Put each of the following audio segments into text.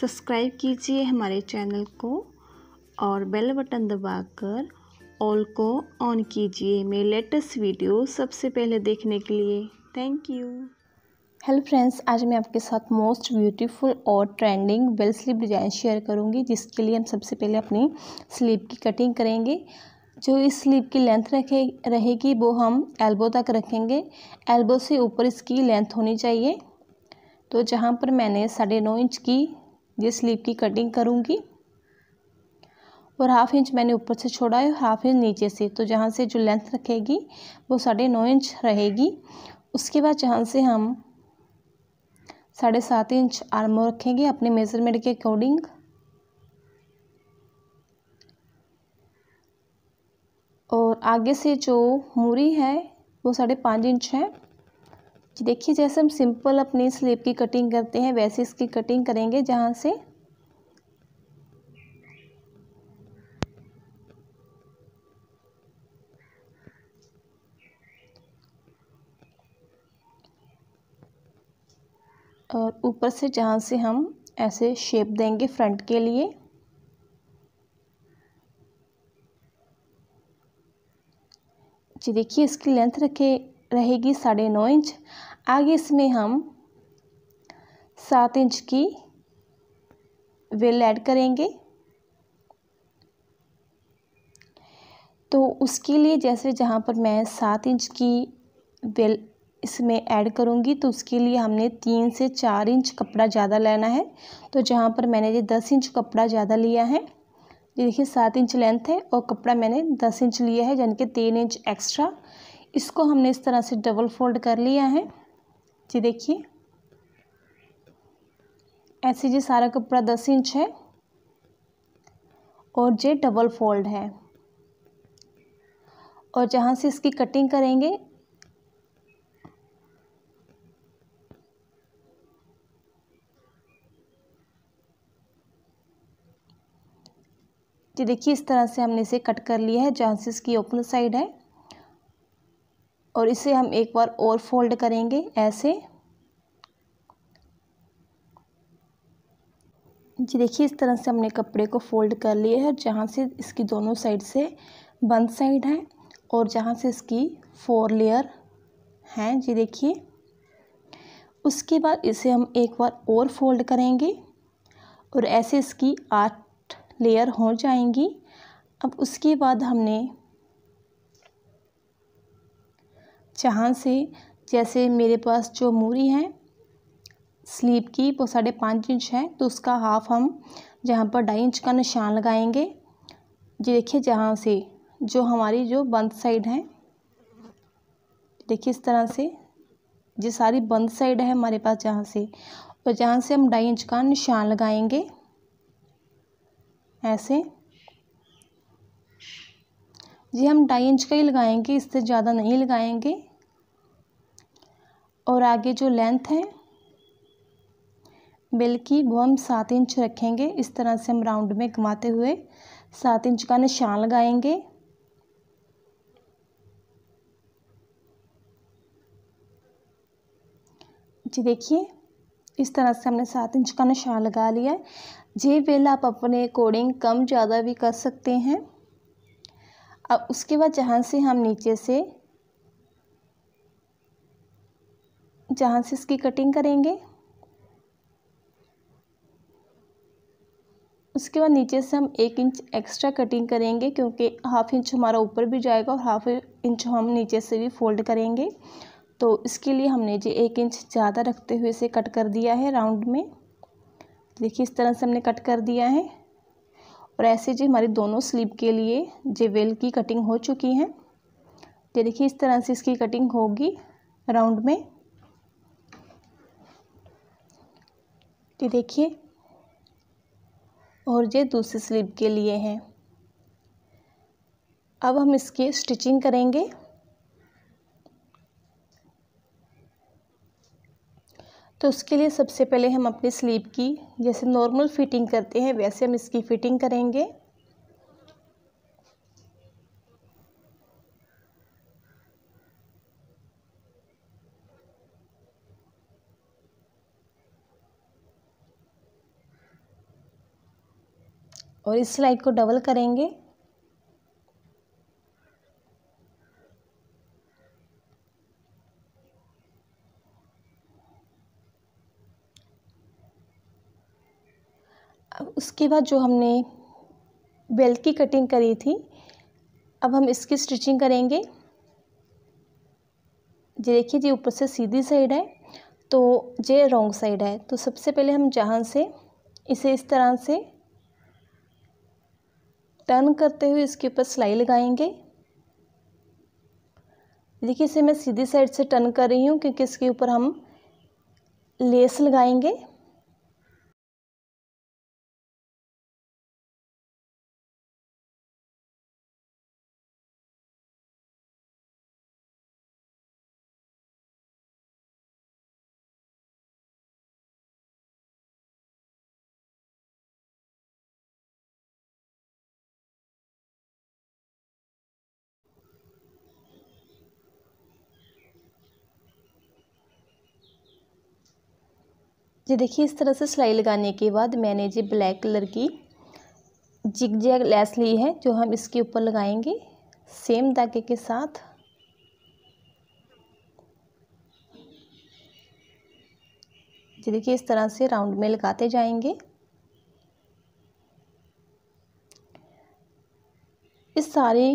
subscribe कीजिए हमारे channel को और बेल बटन दबाकर ऑल को ऑन कीजिए मेरे लेटेस्ट वीडियो सबसे पहले देखने के लिए थैंक यू हेलो फ्रेंड्स आज मैं आपके साथ मोस्ट ब्यूटीफुल और trending bell sleeve design share करूंगी जिसके लिए हम सबसे पहले अपनी स्लीव की कटिंग करेंगे जो इस स्लीप की लेंथ रखे रहेगी वो हम एल्बो तक रखेंगे एल्बो से ऊपर इसकी लेंथ होनी चाहिए तो जहाँ पर मैंने साढ़े नौ इंच की ये स्लीव की कटिंग करूँगी और हाफ इंच मैंने ऊपर से छोड़ा है हाफ इंच नीचे से तो जहाँ से जो लेंथ रखेगी वो साढ़े नौ इंच रहेगी उसके बाद जहाँ से हम साढ़े सात इंच आर्मो रखेंगे अपने मेज़रमेंट के अकॉर्डिंग और आगे से जो मूरी है वो साढ़े पाँच इंच है देखिए जैसे हम सिंपल अपनी स्लीव की कटिंग करते हैं वैसे इसकी कटिंग करेंगे जहाँ से और ऊपर से जहाँ से हम ऐसे शेप देंगे फ्रंट के लिए जी देखिए इसकी लेंथ रखे रहेगी साढ़े नौ इंच आगे इसमें हम सात इंच की वेल ऐड करेंगे तो उसके लिए जैसे जहाँ पर मैं सात इंच की वेल इसमें ऐड करूँगी तो उसके लिए हमने तीन से चार इंच कपड़ा ज़्यादा लेना है तो जहाँ पर मैंने ये दस इंच कपड़ा ज़्यादा लिया है ये देखिए सात इंच लेंथ है और कपड़ा मैंने दस इंच लिया है यानी कि तीन इंच एक्स्ट्रा इसको हमने इस तरह से डबल फोल्ड कर लिया है जी देखिए ऐसे जी सारा कपड़ा दस इंच है और जे डबल फोल्ड है और जहाँ से इसकी कटिंग करेंगे जी देखिए इस तरह से हमने इसे कट कर लिया है जहाँ से इसकी ओपन साइड है और इसे हम एक बार और फोल्ड करेंगे ऐसे जी देखिए इस तरह से हमने कपड़े को फोल्ड कर लिए है जहाँ से इसकी दोनों साइड से वन साइड है और जहाँ से इसकी फोर लेयर हैं जी देखिए उसके बाद इसे हम एक बार और फोल्ड करेंगे और ऐसे इसकी आठ लेयर हो जाएंगी अब उसके बाद हमने जहाँ से जैसे मेरे पास जो मूरी है स्लीप की वो साढ़े पाँच इंच है तो उसका हाफ हम जहाँ पर ढाई इंच का निशान लगाएंगे ये देखिए जहाँ से जो हमारी जो बंद साइड है देखिए इस तरह से ये सारी बंद साइड है हमारे पास जहाँ से और तो जहाँ से हम ढाई इंच का निशान लगाएंगे ऐसे जी हम ढाई इंच का ही लगाएंगे इससे ज़्यादा नहीं लगाएंगे और आगे जो लेंथ है बेल की वो हम सात इंच रखेंगे इस तरह से हम राउंड में घुमाते हुए सात इंच का निशान लगाएंगे जी देखिए इस तरह से हमने सात इंच का निशान लगा लिया है ये बेल आप अपने अकॉर्डिंग कम ज़्यादा भी कर सकते हैं अब उसके बाद जहाँ से हम नीचे से जहाँ से इसकी कटिंग करेंगे उसके बाद नीचे से हम एक इंच एक्स्ट्रा कटिंग करेंगे क्योंकि हाफ इंच हमारा ऊपर भी जाएगा और हाफ इंच हम नीचे से भी फोल्ड करेंगे तो इसके लिए हमने जी एक इंच ज़्यादा रखते हुए इसे कट कर दिया है राउंड में देखिए इस तरह से हमने कट कर दिया है और ऐसे जी हमारी दोनों स्लीप के लिए वेल की कटिंग हो चुकी है ये तो देखिए इस तरह से इसकी कटिंग होगी राउंड में ये देखिए और ये दूसरी स्लीव के लिए हैं अब हम इसकी स्टिचिंग करेंगे तो उसके लिए सबसे पहले हम अपनी स्लीव की जैसे नॉर्मल फिटिंग करते हैं वैसे हम इसकी फिटिंग करेंगे और इस स्लाइड को डबल करेंगे अब उसके बाद जो हमने बेल्ट की कटिंग करी थी अब हम इसकी स्टिचिंग करेंगे जी देखिए जी ऊपर से सीधी साइड है तो जे रॉन्ग साइड है तो सबसे पहले हम जहाँ से इसे इस तरह से टर्न करते हुए इसके ऊपर सिलाई लगाएंगे देखिए इसे मैं सीधी साइड से टर्न कर रही हूँ क्योंकि इसके ऊपर हम लेस लगाएंगे जी देखिए इस तरह से सिलाई लगाने के बाद मैंने जी ब्लैक कलर की जिग जैग लेस ली है जो हम इसके ऊपर लगाएंगे सेम धागे के साथ जी देखिए इस तरह से राउंड में लगाते जाएंगे इस सारी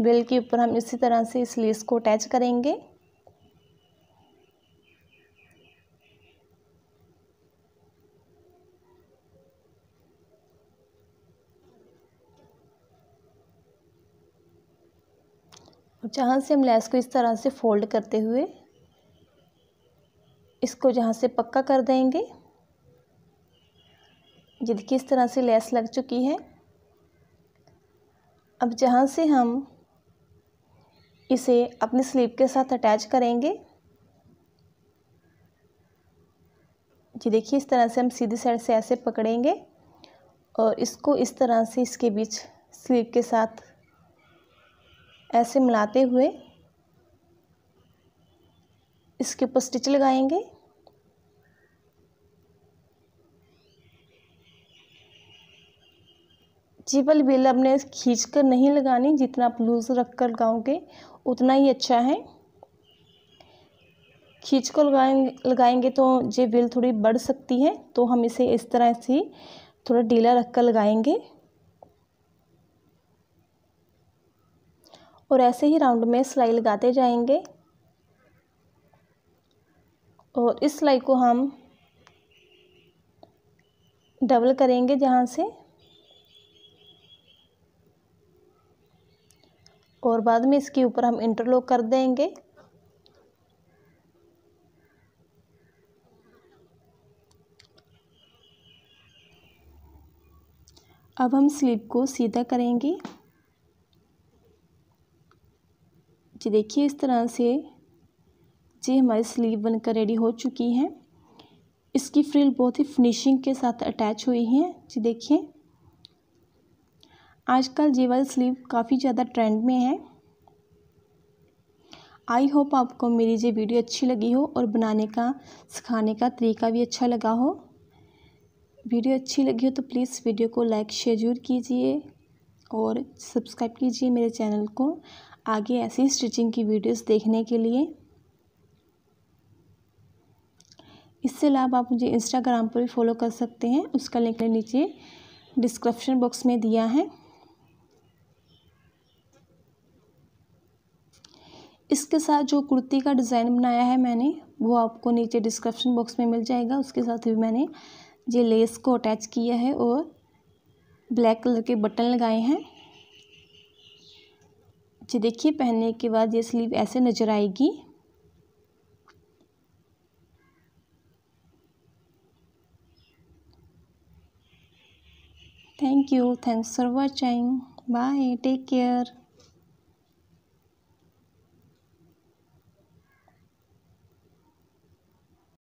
बेल के ऊपर हम इसी तरह से इस लेस को अटैच करेंगे जहाँ से हम लैस को इस तरह से फोल्ड करते हुए इसको जहाँ से पक्का कर देंगे ये देखिए इस तरह से लैस लग चुकी है अब जहाँ से हम इसे अपने स्लीव के साथ अटैच करेंगे जी देखिए इस तरह से हम सीधी साइड से ऐसे पकड़ेंगे और इसको इस तरह से इसके बीच स्लीव के साथ ऐसे मिलाते हुए इसके ऊपर स्टिच लगाएंगे जी वाली बेल आपने खींच कर नहीं लगानी जितना आप लूज रख कर लगाओगे उतना ही अच्छा है खींच कर लगाएंगे लगाएंगे तो ये बेल थोड़ी बढ़ सकती है तो हम इसे इस तरह से थोड़ा ढीला रख कर लगाएंगे और ऐसे ही राउंड में सिलाई लगाते जाएंगे और इस सिलाई को हम डबल करेंगे जहाँ से और बाद में इसके ऊपर हम इंटरलॉक कर देंगे अब हम स्लीप को सीधा करेंगे जी देखिए इस तरह से जी हमारी स्लीव बनकर रेडी हो चुकी है इसकी फ्रिल बहुत ही फिनिशिंग के साथ अटैच हुई है जी देखिए आजकल जी वाली स्लीव काफ़ी ज़्यादा ट्रेंड में है आई होप आपको मेरी ये वीडियो अच्छी लगी हो और बनाने का सिखाने का तरीका भी अच्छा लगा हो वीडियो अच्छी लगी हो तो प्लीज़ वीडियो को लाइक शेयर जरूर कीजिए और सब्सक्राइब कीजिए मेरे चैनल को आगे ऐसी स्टिचिंग की वीडियोस देखने के लिए इससे लाभ आप मुझे इंस्टाग्राम पर भी फॉलो कर सकते हैं उसका लिंक नीचे डिस्क्रिप्शन बॉक्स में दिया है इसके साथ जो कुर्ती का डिज़ाइन बनाया है मैंने वो आपको नीचे डिस्क्रिप्शन बॉक्स में मिल जाएगा उसके साथ भी मैंने ये लेस को अटैच किया है और ब्लैक कलर के बटन लगाए हैं जी देखिए पहनने के बाद ये स्लीव ऐसे नज़र आएगी thank you thanks for watching bye take care